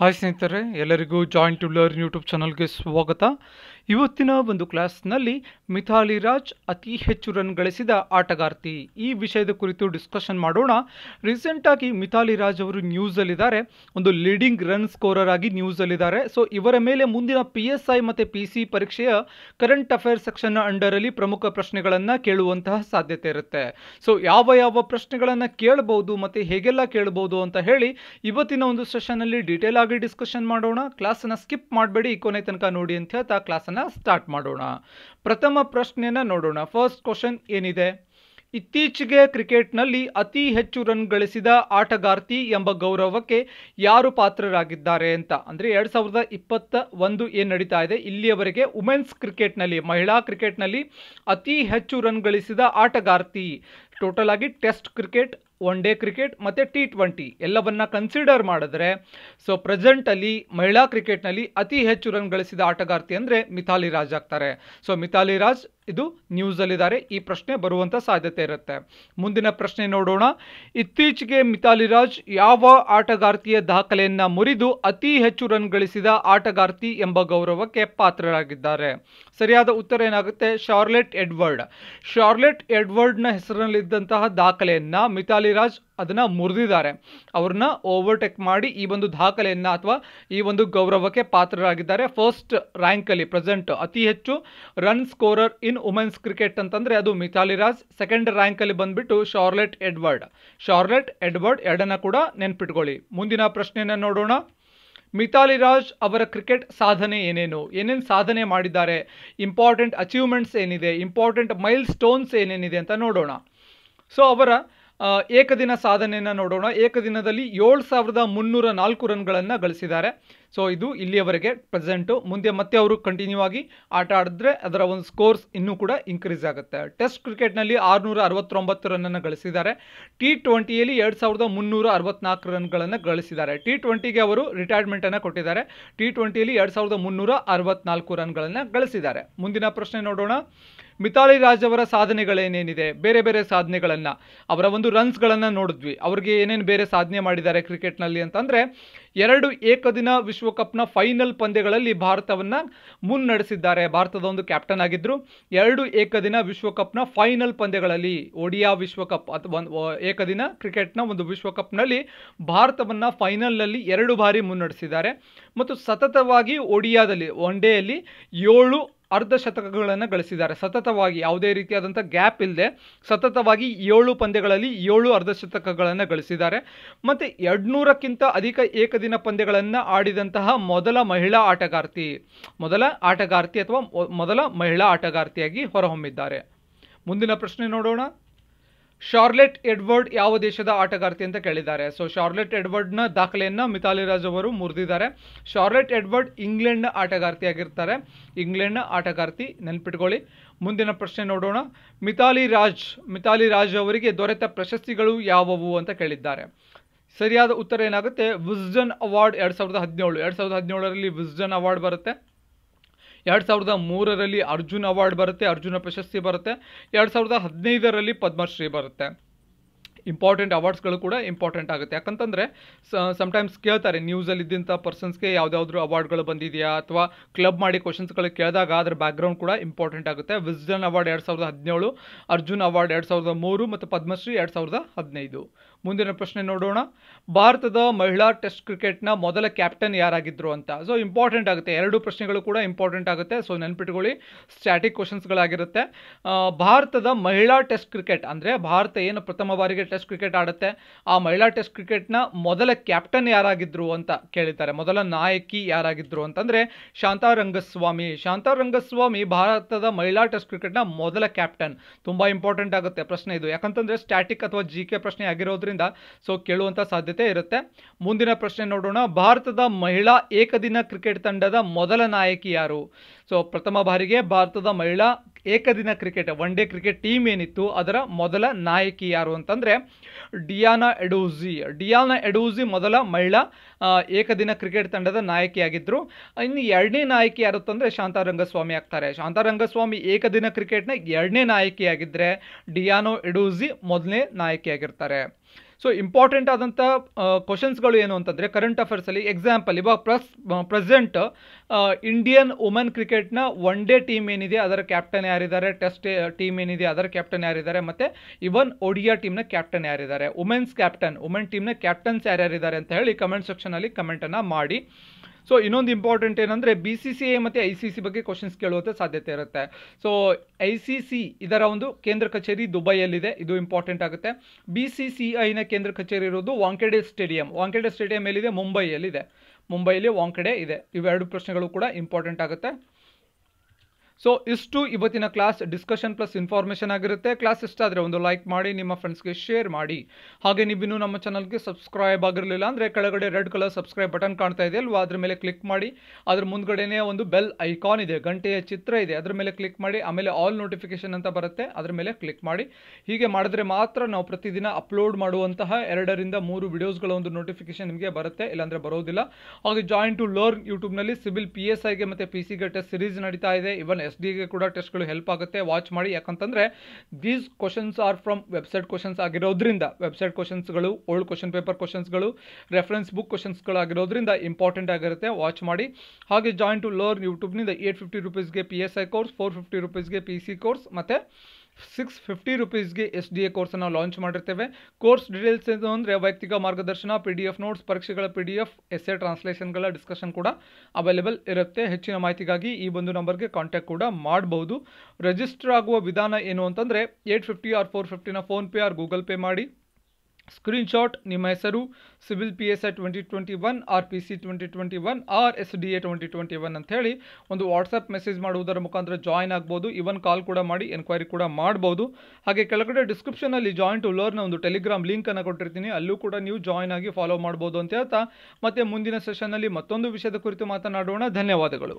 hi ಸ್ನೇಹಿತರೆ ಎಲ್ಲರಿಗೂ joint learn YouTube ಚಾನಲ್ಗೆ ಸ್ವಾಗತ ಇವತ್ತಿನ ಒಂದು ಕ್ಲಾಸ್ನಲ್ಲಿ ಮಿಥಾಲಿ ರಾಜ್ ಅತಿ ಹೆಚ್ಚು ರನ್ ಗಳಿಸಿದ ಆಟಗಾರ್ತಿ ಈ ವಿಷಯದ ಕುರಿತು ಡಿಸ್ಕಷನ್ ಮಾಡೋಣ ರೀಸೆಂಟಾಗಿ ಮಿಥಾಲಿ ರಾಜ್ ಅವರು ನ್ಯೂಸಲ್ಲಿದ್ದಾರೆ ಒಂದು ಲೀಡಿಂಗ್ ರನ್ ಸ್ಕೋರರ್ ಆಗಿ ನ್ಯೂಸಲ್ಲಿದ್ದಾರೆ ಸೊ ಇವರ ಮೇಲೆ ಮುಂದಿನ ಪಿ ಎಸ್ ಐ ಮತ್ತು ಪಿ ಸಿ ಪರೀಕ್ಷೆಯ ಕರೆಂಟ್ ಅಫೇರ್ಸ್ ಸೆಕ್ಷನ್ ಅಂಡರಲ್ಲಿ ಪ್ರಮುಖ ಪ್ರಶ್ನೆಗಳನ್ನು ಕೇಳುವಂತಹ ಸಾಧ್ಯತೆ ಇರುತ್ತೆ ಸೊ ಯಾವ ಯಾವ ಪ್ರಶ್ನೆಗಳನ್ನು ಕೇಳಬಹುದು ಮತ್ತು ಹೇಗೆಲ್ಲ ಕೇಳಬಹುದು ಅಂತ ಹೇಳಿ ಇವತ್ತಿನ ಒಂದು ಸೆಷನಲ್ಲಿ ಡೀಟೇಲ್ ಆಗಿ ಆಗಿ ಡಿಸ್ಕಷನ್ ಮಾಡೋಣ ಕ್ಲಾಸನ್ನು ಸ್ಕಿಪ್ ಮಾಡಬೇಡಿ ಕೊನೆ ತನಕ ನೋಡಿ ಅಂತ ಹೇಳ್ತಾ ಕ್ಲಾಸನ್ನು ಸ್ಟಾರ್ಟ್ ಮಾಡೋಣ ಪ್ರಥಮ ಪ್ರಶ್ನೆಯನ್ನು ನೋಡೋಣ ಫಸ್ಟ್ ಕ್ವಶನ್ ಏನಿದೆ ಇತ್ತೀಚೆಗೆ ಕ್ರಿಕೆಟ್ನಲ್ಲಿ ಅತಿ ಹೆಚ್ಚು ರನ್ ಗಳಿಸಿದ ಆಟಗಾರ್ತಿ ಎಂಬ ಗೌರವಕ್ಕೆ ಯಾರು ಪಾತ್ರರಾಗಿದ್ದಾರೆ ಅಂತ ಅಂದರೆ ಎರಡು ಸಾವಿರದ ಇಪ್ಪತ್ತ ಒಂದು ಏನು ನಡೀತಾ ಇದೆ ಇಲ್ಲಿಯವರೆಗೆ ವುಮೆನ್ಸ್ ಕ್ರಿಕೆಟ್ನಲ್ಲಿ ಮಹಿಳಾ ಕ್ರಿಕೆಟ್ನಲ್ಲಿ ಅತಿ ಹೆಚ್ಚು ರನ್ ಗಳಿಸಿದ ಆಟಗಾರ್ತಿ ಟೋಟಲ್ ಆಗಿ test cricket one day cricket ಮತ್ತು ಟಿ ಟ್ವೆಂಟಿ ಎಲ್ಲವನ್ನು ಕನ್ಸಿಡರ್ ಮಾಡಿದ್ರೆ ಸೊ ಪ್ರೆಸೆಂಟಲ್ಲಿ ಮಹಿಳಾ ಕ್ರಿಕೆಟ್ನಲ್ಲಿ ಅತಿ ಹೆಚ್ಚು ರನ್ ಗಳಿಸಿದ ಆಟಗಾರ್ತಿ ಅಂದರೆ ಮಿಥಾಲಿ ರಾಜ್ ಆಗ್ತಾರೆ ಸೊ ಮಿಥಾಲಿ ರಾಜ್ ಇದು ನ್ಯೂಸಲ್ಲಿದ್ದಾರೆ ಈ ಪ್ರಶ್ನೆ ಬರುವಂಥ ಸಾಧ್ಯತೆ ಇರುತ್ತೆ ಮುಂದಿನ ಪ್ರಶ್ನೆ ನೋಡೋಣ ಇತ್ತೀಚೆಗೆ ಮಿಥಾಲಿ ರಾಜ್ ಯಾವ ಆಟಗಾರ್ತಿಯ ದಾಖಲೆಯನ್ನು ಮುರಿದು ಅತಿ ಹೆಚ್ಚು ರನ್ ಗಳಿಸಿದ ಆಟಗಾರ್ತಿ ಎಂಬ ಗೌರವಕ್ಕೆ ಪಾತ್ರರಾಗಿದ್ದಾರೆ ಸರಿಯಾದ ಉತ್ತರ ಏನಾಗುತ್ತೆ ಶಾರ್ಲೆಟ್ ಎಡ್ವರ್ಡ್ ಶಾರ್ಲೆಟ್ ಎಡ್ವರ್ಡ್ನ ಹೆಸರಿನಲ್ಲಿದ್ದಂತಹ ದಾಖಲೆಯನ್ನು ಮಿಥಾಲಿ ರಾಜ್ ಅದನ್ನ ಮುರಿದಿದ್ದಾರೆ ಅವ್ರನ್ನ ಓವರ್ಟೇಕ್ ಮಾಡಿ ಈ ಒಂದು ದಾಖಲೆಯನ್ನು ಅಥವಾ ಈ ಒಂದು ಗೌರವಕ್ಕೆ ಪಾತ್ರರಾಗಿದ್ದಾರೆ ಫಸ್ಟ್ ರ್ಯಾಂಕಲ್ಲಿ ಪ್ರೆಸೆಂಟ್ ಅತಿ ಹೆಚ್ಚು run scorer in women's cricket ಅಂತಂದ್ರೆ ಅದು ಮಿಥಾಲಿ ರಾಜ್ ಸೆಕೆಂಡ್ ರ್ಯಾಂಕಲ್ಲಿ ಬಂದ್ಬಿಟ್ಟು ಶಾರ್ಲೆಟ್ ಎಡ್ವರ್ಡ್ ಶಾರ್ಲೆಟ್ ಎಡ್ವರ್ಡ್ ಎರಡನ್ನ ಕೂಡ ನೆನ್ಪಿಟ್ಕೊಳ್ಳಿ ಮುಂದಿನ ಪ್ರಶ್ನೆಯನ್ನ ನೋಡೋಣ ಮಿಥಾಲಿ ರಾಜ್ ಅವರ ಕ್ರಿಕೆಟ್ ಸಾಧನೆ ಏನೇನು ಏನೇನು ಸಾಧನೆ ಮಾಡಿದ್ದಾರೆ ಇಂಪಾರ್ಟೆಂಟ್ ಅಚೀವ್ಮೆಂಟ್ಸ್ ಏನಿದೆ ಇಂಪಾರ್ಟೆಂಟ್ ಮೈಲ್ ಸ್ಟೋನ್ಸ್ ಏನೇನಿದೆ ಅಂತ ನೋಡೋಣ ಸೊ ಅವರ ಏಕದಿನ ಸಾಧನೆಯನ್ನು ನೋಡೋಣ ಏಕದಿನದಲ್ಲಿ ಏಳು ಸಾವಿರದ ಮುನ್ನೂರ ನಾಲ್ಕು ರನ್ಗಳನ್ನು ಗಳಿಸಿದ್ದಾರೆ ಸೊ ಇದು ಇಲ್ಲಿಯವರೆಗೆ ಪ್ರೆಸೆಂಟು ಮುಂದೆ ಮತ್ತೆ ಅವರು ಕಂಟಿನ್ಯೂ ಆಗಿ ಆಟ ಆಡಿದ್ರೆ ಅದರ ಒಂದು ಸ್ಕೋರ್ಸ್ ಇನ್ನೂ ಕೂಡ ಇನ್ಕ್ರೀಸ್ ಆಗುತ್ತೆ ಟೆಸ್ಟ್ ಕ್ರಿಕೆಟ್ನಲ್ಲಿ ಆರುನೂರ ಅರವತ್ತೊಂಬತ್ತು ರನ್ನನ್ನು ಗಳಿಸಿದ್ದಾರೆ ಟಿ ಟ್ವೆಂಟಿಯಲ್ಲಿ ಎರಡು ಸಾವಿರದ ಮುನ್ನೂರ ಅರವತ್ತ್ನಾಲ್ಕು ರನ್ಗಳನ್ನು ಗಳಿಸಿದ್ದಾರೆ ಟಿ ಟ್ವೆಂಟಿಗೆ ಅವರು ರಿಟೈರ್ಮೆಂಟನ್ನು ಕೊಟ್ಟಿದ್ದಾರೆ ಟಿ ಟ್ವೆಂಟಿಯಲ್ಲಿ ಎರಡು ಸಾವಿರದ ಮುನ್ನೂರ ಅರವತ್ನಾಲ್ಕು ರನ್ಗಳನ್ನು ಗಳಿಸಿದ್ದಾರೆ ಮುಂದಿನ ಪ್ರಶ್ನೆ ನೋಡೋಣ ಮಿತಾಲಿ ರಾಜ್ ಅವರ ಸಾಧನೆಗಳೇನೇನಿದೆ ಬೇರೆ ಬೇರೆ ಸಾಧನೆಗಳನ್ನು ಅವರ ಒಂದು ರನ್ಸ್ಗಳನ್ನು ನೋಡಿದ್ವಿ ಅವ್ರಿಗೆ ಏನೇನು ಬೇರೆ ಸಾಧನೆ ಮಾಡಿದ್ದಾರೆ ಕ್ರಿಕೆಟ್ನಲ್ಲಿ ಅಂತಂದರೆ ಎರಡು ಏಕದಿನ ವಿಶ್ವಕಪ್ನ ಫೈನಲ್ ಪಂದ್ಯಗಳಲ್ಲಿ ಭಾರತವನ್ನು ಮುನ್ನಡೆಸಿದ್ದಾರೆ ಭಾರತದ ಒಂದು ಕ್ಯಾಪ್ಟನ್ ಆಗಿದ್ದರು ಎರಡು ಏಕದಿನ ವಿಶ್ವಕಪ್ನ ಫೈನಲ್ ಪಂದ್ಯಗಳಲ್ಲಿ ಒಡಿಯಾ ವಿಶ್ವಕಪ್ ಅಥವಾ ಏಕದಿನ ಕ್ರಿಕೆಟ್ನ ಒಂದು ವಿಶ್ವಕಪ್ನಲ್ಲಿ ಭಾರತವನ್ನು ಫೈನಲ್ನಲ್ಲಿ ಎರಡು ಬಾರಿ ಮುನ್ನಡೆಸಿದ್ದಾರೆ ಮತ್ತು ಸತತವಾಗಿ ಒಡಿಯಾದಲ್ಲಿ ಒನ್ ಡೇಯಲ್ಲಿ ಏಳು ಅರ್ಧ ಶತಕಗಳನ್ನು ಗಳಿಸಿದ್ದಾರೆ ಸತತವಾಗಿ ಯಾವುದೇ ರೀತಿಯಾದಂಥ ಗ್ಯಾಪ್ ಇಲ್ಲದೆ ಸತತವಾಗಿ ಏಳು ಪಂದ್ಯಗಳಲ್ಲಿ ಏಳು ಅರ್ಧ ಶತಕಗಳನ್ನು ಗಳಿಸಿದ್ದಾರೆ ಮತ್ತು ಎರಡುನೂರಕ್ಕಿಂತ ಅಧಿಕ ಏಕದಿನ ಪಂದ್ಯಗಳನ್ನು ಆಡಿದಂತಹ ಮೊದಲ ಮಹಿಳಾ ಆಟಗಾರ್ತಿ ಮೊದಲ ಆಟಗಾರ್ತಿ ಅಥವಾ ಮೊದಲ ಮಹಿಳಾ ಆಟಗಾರ್ತಿಯಾಗಿ ಹೊರಹೊಮ್ಮಿದ್ದಾರೆ ಮುಂದಿನ ಪ್ರಶ್ನೆ ನೋಡೋಣ ಶಾರ್ಲೆಟ್ ಎಡ್ವರ್ಡ್ ಯಾವ ದೇಶದ ಆಟಗಾರ್ತಿ ಅಂತ ಕೇಳಿದ್ದಾರೆ ಸೊ ಶಾರ್ಲೆಟ್ ಎಡ್ವರ್ಡ್ನ ದಾಖಲೆಯನ್ನು ಮಿಥಾಲಿ ರಾಜ್ ಅವರು ಮುರಿದಿದ್ದಾರೆ ಶಾರ್ಲೆಟ್ ಎಡ್ವರ್ಡ್ ಇಂಗ್ಲೆಂಡ್ನ ಆಗಿರ್ತಾರೆ ಇಂಗ್ಲೆಂಡ್ನ ಆಟಗಾರ್ತಿ ನೆನ್ಪಿಟ್ಕೊಳ್ಳಿ ಮುಂದಿನ ಪ್ರಶ್ನೆ ನೋಡೋಣ ಮಿಥಾಲಿ ರಾಜ್ ಮಿಥಾಲಿ ರಾಜ್ ಅವರಿಗೆ ದೊರೆತ ಪ್ರಶಸ್ತಿಗಳು ಯಾವುವು ಅಂತ ಕೇಳಿದ್ದಾರೆ ಸರಿಯಾದ ಉತ್ತರ ಏನಾಗುತ್ತೆ ವಿಸ್ಡನ್ ಅವಾರ್ಡ್ ಎರಡು ಸಾವಿರದ ಹದಿನೇಳು ಎರಡು ಸಾವಿರದ ಹದಿನೇಳರಲ್ಲಿ ವಿಸ್ಡನ್ ಅವಾರ್ಡ್ ಬರುತ್ತೆ ಎರಡು ಸಾವಿರದ ಮೂರರಲ್ಲಿ ಅರ್ಜುನ್ ಅವಾರ್ಡ್ ಬರುತ್ತೆ ಅರ್ಜುನ ಪ್ರಶಸ್ತಿ ಬರುತ್ತೆ ಎರಡು ಸಾವಿರದ ಹದಿನೈದರಲ್ಲಿ ಪದ್ಮಶ್ರೀ ಬರುತ್ತೆ ಇಂಪಾರ್ಟೆಂಟ್ ಅವಾರ್ಡ್ಸ್ಗಳು ಕೂಡ ಇಂಪಾರ್ಟೆಂಟ್ ಆಗುತ್ತೆ ಯಾಕಂತಂದರೆ ಸಮಟೈಮ್ಸ್ ಕೇಳ್ತಾರೆ ನ್ಯೂಸಲ್ಲಿ ಇದ್ದಂಥ ಪರ್ಸನ್ಸ್ಗೆ ಯಾವುದಾದ್ರು ಅವಾರ್ಡ್ಗಳು ಬಂದಿದೆಯಾ ಅಥವಾ ಕ್ಲಬ್ ಮಾಡಿ ಕ್ವಶನ್ಸ್ಗಳು ಕೇಳಿದಾಗ ಅದರ ಬ್ಯಾಕ್ಗ್ರೌಂಡ್ ಕೂಡ ಇಂಪಾರ್ಟೆಂಟ್ ಆಗುತ್ತೆ ವಿಸ್ಡನ್ ಅವಾರ್ಡ್ ಎರಡು ಸಾವಿರದ ಹದಿನೇಳು ಅರ್ಜುನ್ ಅವಾರ್ಡ್ ಎರಡು ಸಾವಿರದ ಮೂರು ಮತ್ತು ಪದ್ಮಶ್ರೀ ಎರಡು ಸಾವಿರದ ಹದಿನೈದು ಮುಂದಿನ ಪ್ರಶ್ನೆ ನೋಡೋಣ ಭಾರತದ ಮಹಿಳಾ ಟೆಸ್ಟ್ ಕ್ರಿಕೆಟ್ನ ಮೊದಲ ಕ್ಯಾಪ್ಟನ್ ಯಾರಾಗಿದ್ರು ಅಂತ ಸೊ ಇಂಪಾರ್ಟೆಂಟ್ ಆಗುತ್ತೆ ಎರಡು ಪ್ರಶ್ನೆಗಳು ಕೂಡ ಇಂಪಾರ್ಟೆಂಟ್ ಆಗುತ್ತೆ ಸೊ ನೆನ್ಪಿಟ್ಕೊಳ್ಳಿ ಸ್ಟ್ಯಾಟಿಕ್ ಕ್ವಶನ್ಸ್ಗಳಾಗಿರುತ್ತೆ ಭಾರತದ ಮಹಿಳಾ ಟೆಸ್ಟ್ ಕ್ರಿಕೆಟ್ ಅಂದರೆ ಭಾರತ ಏನು ಪ್ರಥಮ ಬಾರಿಗೆ ಟೆಸ್ಟ್ ಕ್ರಿಕೆಟ್ ಆಡುತ್ತೆ ಆ ಮಹಿಳಾ ಟೆಸ್ಟ್ ಕ್ರಿಕೆಟ್ನ ಮೊದಲ ಕ್ಯಾಪ್ಟನ್ ಯಾರಾಗಿದ್ದರು ಅಂತ ಕೇಳಿದ್ದಾರೆ ಮೊದಲ ನಾಯಕಿ ಯಾರಾಗಿದ್ದರು ಅಂತಂದರೆ ಶಾಂತಾ ರಂಗಸ್ವಾಮಿ ಶಾಂತಾ ರಂಗಸ್ವಾಮಿ ಭಾರತದ ಮಹಿಳಾ ಟೆಸ್ಟ್ ಕ್ರಿಕೆಟ್ನ ಮೊದಲ ಕ್ಯಾಪ್ಟನ್ ತುಂಬ ಇಂಪಾರ್ಟೆಂಟ್ ಆಗುತ್ತೆ ಪ್ರಶ್ನೆ ಇದು ಯಾಕಂತಂದರೆ ಸ್ಟ್ಯಾಟಿಕ್ ಅಥವಾ ಜಿ ಕೆ ಪ್ರಶ್ನೆ ಆಗಿರೋದ್ರಿಂದ ಇರೋದ್ರಿಂದ ಸೊ ಕೇಳುವಂಥ ಸಾಧ್ಯತೆ ಇರುತ್ತೆ ಮುಂದಿನ ಪ್ರಶ್ನೆ ನೋಡೋಣ ಭಾರತದ ಮಹಿಳಾ ಏಕದಿನ ಕ್ರಿಕೆಟ್ ತಂಡದ ಮೊದಲ ನಾಯಕಿ ಯಾರು ಸೊ ಪ್ರಥಮ ಬಾರಿಗೆ ಭಾರತದ ಮಹಿಳಾ ಏಕದಿನ cricket one day cricket team ಏನಿತ್ತು ಅದರ ಮೊದಲ ನಾಯಕಿ ಯಾರು ಅಂತಂದರೆ ಡಿಯಾನಾ ಎಡೂಜಿ ಡಿಯಾನಾ ಎಡೂಜಿ ಮೊದಲ ಮಹಿಳಾ ಏಕದಿನ ಕ್ರಿಕೆಟ್ ತಂಡದ ನಾಯಕಿಯಾಗಿದ್ದರು ಇನ್ನು ಎರಡನೇ ನಾಯಕಿ ಯಾರು ಅಂತಂದರೆ ಶಾಂತಾರಂಗಸ್ವಾಮಿ ಆಗ್ತಾರೆ ಶಾಂತಾರಂಗಸ್ವಾಮಿ ಏಕದಿನ ಕ್ರಿಕೆಟ್ನ ಎರಡನೇ ನಾಯಕಿಯಾಗಿದ್ದರೆ ಡಿಯಾನೋ ಎಡೂಜಿ ಮೊದಲನೇ ನಾಯಕಿಯಾಗಿರ್ತಾರೆ ಸೊ ಇಂಪಾರ್ಟೆಂಟ್ ಆದಂಥ ಕ್ವಶನ್ಸ್ಗಳು ಏನು ಅಂತಂದರೆ ಕರೆಂಟ್ ಅಫೇರ್ಸಲ್ಲಿ ಎಕ್ಸಾಂಪಲ್ ಇವಾಗ ಪ್ರಸ್ ಪ್ರೆಸೆಂಟ್ ಇಂಡಿಯನ್ ವುಮೆನ್ ಕ್ರಿಕೆಟ್ನ ಒನ್ ಡೇ ಟೀಮ್ ಏನಿದೆ ಅದರ ಕ್ಯಾಪ್ಟನ್ ಯಾರಿದ್ದಾರೆ ಟೆಸ್ಟ್ ಟೀಮ್ ಏನಿದೆ ಅದರ ಕ್ಯಾಪ್ಟನ್ ಯಾರಿದ್ದಾರೆ ಮತ್ತು ಇವನ್ ಒಡಿಯಾ ಟೀಮ್ನ ಕ್ಯಾಪ್ಟನ್ ಯಾರಿದ್ದಾರೆ ವುಮೆನ್ಸ್ ಕ್ಯಾಪ್ಟನ್ ವುಮೆನ್ ಟೀಮ್ನ ಕ್ಯಾಪ್ಟನ್ಸ್ ಯಾರ್ಯಾರಿದ್ದಾರೆ ಅಂತ ಹೇಳಿ ಕಮೆಂಟ್ ಸೆಕ್ಷನಲ್ಲಿ ಕಮೆಂಟನ್ನು ಮಾಡಿ ಸೊ ಇನ್ನೊಂದು ಇಂಪಾರ್ಟೆಂಟ್ ಏನಂದರೆ ಬಿ ಸಿ ಸಿ ಐ ಮತ್ತು ಐ ಸಿ ಸಿ ಬಗ್ಗೆ ಕ್ವಶನ್ಸ್ ಕೇಳುವಂಥ ಸಾಧ್ಯತೆ ಇರುತ್ತೆ ಸೊ ಐ ಸಿ ಸಿ ಇದರ ಒಂದು ಕೇಂದ್ರ ಕಚೇರಿ ದುಬೈಯಲ್ಲಿದೆ ಇದು ಇಂಪಾರ್ಟೆಂಟ್ ಆಗುತ್ತೆ ಬಿ ಸಿ ಸಿ ಐನ ಕೇಂದ್ರ ಕಚೇರಿ ಇರೋದು ವಾಂಕೆಡೆ ಸ್ಟೇಡಿಯಂ ವಾಂಕೆಡೆ ಸ್ಟೇಡಿಯಂ ಎಲ್ಲಿದೆ ಮುಂಬೈಯಲ್ಲಿದೆ ಮುಂಬೈಯಲ್ಲಿ ವಾಂಕೆಡೆ ಇದೆ ಇವೆರಡು ಪ್ರಶ್ನೆಗಳು ಕೂಡ ಇಂಪಾರ್ಟೆಂಟ್ ಆಗುತ್ತೆ ಸೊ ಇಷ್ಟು ಇವತ್ತಿನ ಕ್ಲಾಸ್ ಡಿಸ್ಕಷನ್ ಪ್ಲಸ್ ಇನ್ಫಾರ್ಮೇಷನ್ ಆಗಿರುತ್ತೆ ಕ್ಲಾಸ್ ಇಷ್ಟ ಆದರೆ ಒಂದು ಲೈಕ್ ಮಾಡಿ ನಿಮ್ಮ ಫ್ರೆಂಡ್ಸ್ಗೆ ಶೇರ್ ಮಾಡಿ ಹಾಗೆ ನೀವು ಇನ್ನೂ ನಮ್ಮ ಚಾನಲ್ಗೆ ಸಬ್ಸ್ಕ್ರೈಬ್ ಆಗಿರಲಿಲ್ಲ ಅಂದರೆ ಕೆಳಗಡೆ ರೆಡ್ ಕಲರ್ ಸಬ್ಸ್ಕ್ರೈಬ್ ಬಟನ್ ಕಾಣ್ತಾ ಇದೆ ಅಲ್ವಾ ಅದ್ರ ಮೇಲೆ ಕ್ಲಿಕ್ ಮಾಡಿ ಅದ್ರ ಮುಂದ್ಗಡೆನೇ ಒಂದು ಬೆಲ್ ಐಕಾನ್ ಇದೆ ಗಂಟೆಯ ಚಿತ್ರ ಇದೆ ಅದ್ರ ಮೇಲೆ ಕ್ಲಿಕ್ ಮಾಡಿ ಆಮೇಲೆ ಆಲ್ ನೋಟಿಫಿಕೇಶನ್ ಅಂತ ಬರುತ್ತೆ ಅದ್ರ ಮೇಲೆ ಕ್ಲಿಕ್ ಮಾಡಿ ಹೀಗೆ ಮಾಡಿದ್ರೆ ಮಾತ್ರ ನಾವು ಪ್ರತಿದಿನ ಅಪ್ಲೋಡ್ ಮಾಡುವಂತಹ ಎರಡರಿಂದ ಮೂರು ವಿಡಿಯೋಸ್ಗಳ ಒಂದು ನೋಟಿಫಿಕೇಶನ್ ನಿಮಗೆ ಬರುತ್ತೆ ಇಲ್ಲಾಂದರೆ ಬರೋದಿಲ್ಲ ಹಾಗೆ ಜಾಯಿನ್ ಟು ಲರ್ನ್ ಯೂಟ್ಯೂಬ್ನಲ್ಲಿ ಸಿವಿಲ್ ಪಿ ಎಸ್ ಐಗೆ ಮತ್ತು ಪಿ ಸಿಗೆ ಟೆಸ್ಟ್ ಸಿರೀಸ್ ನಡೀತಾ ಇದೆ ಇವನ್ ಎಸ್ ಡಿಗೆ ಕೂಡ ಟೆಸ್ಟ್ಗಳು ಹೆಲ್ಪ್ ಆಗುತ್ತೆ ವಾಚ್ ಮಾಡಿ ಯಾಕಂತಂದರೆ these questions are from website questions ಆಗಿರೋದ್ರಿಂದ ವೆಬ್ಸೈಟ್ ಕ್ವಶನ್ಸ್ಗಳು ಓಲ್ಡ್ ಕ್ವಶನ್ ಪೇಪರ್ ಕ್ವಶನ್ಸ್ಗಳು ರೆಫರೆನ್ಸ್ ಬುಕ್ ಗಳು ಆಗಿರೋದ್ರಿಂದ ಇಂಪಾರ್ಟೆಂಟ್ ಆಗಿರುತ್ತೆ ವಾಚ್ ಮಾಡಿ ಹಾಗೆ ಜಾಯಿನ್ ಟು ಲರ್ನ್ ಯೂಟ್ಯೂಬ್ನಿಂದ ಏಟ್ ಫಿಫ್ಟಿ ರುಪೀಸ್ಗೆ P S I course four fifty ರುಪೀಸ್ಗೆ ಪಿ ಸಿ ಕೋರ್ಸ್ ಮತ್ತು 650 रुपीस के एसडीए कोर्स ना लॉन्च ಮಾಡಿರ್ತೇವೆ कोर्स डिटेल्स ಅಂತಂದ್ರೆ ವೈಯಕ್ತಿಕ ಮಾರ್ಗದರ್ಶನ ಪಿಡಿಎಫ್ ನೋಟ್ಸ್ ಪರೀಕ್ಷೆಗಳ ಪಿಡಿಎಫ್ ಎಸ್ಎ ಟ್ರಾನ್ಸ್‌ಲೇಷನ್ಗಳ ಡಿಸ್ಕಷನ್ ಕೂಡ ಅವೈಲೇಬಲ್ ಇರುತ್ತೆ ಹೆಚ್ಚಿನ ಮಾಹಿತಿಗಾಗಿ ಈ ಬಂದು ನಂಬರ್ ಗೆ कांटेक्ट ಕೂಡ ಮಾಡಬಹುದು رجسٹر ಆಗುವ ವಿಧಾನ ಏನು ಅಂತಂದ್ರೆ 850 ಆರ್ 450 ನ PhonePe or Google Pay ಮಾಡಿ ಸ್ಕ್ರೀನ್ಶಾಟ್ ನಿಮ್ಮ ಹೆಸರು civil P S I twenty twenty one or P C twenty twenty one or S D A twenty twenty one ಅಂತ ಹೇಳಿ ಒಂದು ವಾಟ್ಸಪ್ ಮೆಸೇಜ್ ಮಾಡುವುದರ ಮುಖಾಂತರ ಜಾಯ್ನ್ ಆಗ್ಬೋದು ಇವನ್ ಕಾಲ್ ಕೂಡ ಮಾಡಿ ಎನ್ಕ್ವೈರಿ ಕೂಡ ಮಾಡ್ಬೋದು ಹಾಗೆ ಕೆಳಗಡೆ ಡಿಸ್ಕ್ರಿಪ್ಷನಲ್ಲಿ ಜಾಯಿನ್ ಟು ಲರ್ನ್ ಒಂದು ಟೆಲಿಗ್ರಾಮ್ ಲಿಂಕನ್ನು ಕೊಟ್ಟಿರ್ತೀನಿ ಅಲ್ಲೂ ಕೂಡ ನೀವು ಜಾಯ್ನ್ ಆಗಿ ಫಾಲೋ ಮಾಡ್ಬೋದು ಅಂತ ಹೇಳ್ತಾ ಮತ್ತೆ ಮುಂದಿನ ಸೆಷನ್ನಲ್ಲಿ ಮತ್ತೊಂದು ವಿಷಯದ ಕುರಿತು ಮಾತನಾಡೋಣ ಧನ್ಯವಾದಗಳು